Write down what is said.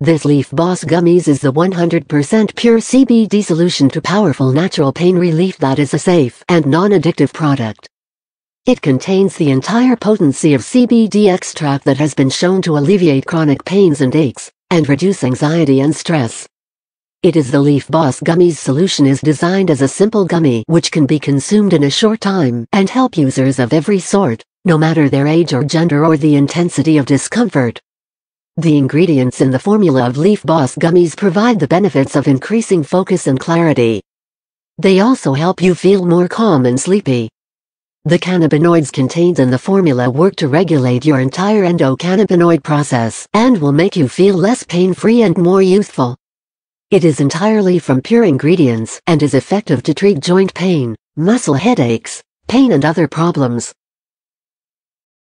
This Leaf Boss Gummies is the 100% pure CBD solution to powerful natural pain relief that is a safe and non-addictive product. It contains the entire potency of CBD extract that has been shown to alleviate chronic pains and aches, and reduce anxiety and stress. It is the Leaf Boss Gummies solution is designed as a simple gummy which can be consumed in a short time and help users of every sort, no matter their age or gender or the intensity of discomfort. The ingredients in the formula of Leaf Boss gummies provide the benefits of increasing focus and clarity. They also help you feel more calm and sleepy. The cannabinoids contained in the formula work to regulate your entire endocannabinoid process and will make you feel less pain-free and more youthful. It is entirely from pure ingredients and is effective to treat joint pain, muscle headaches, pain and other problems.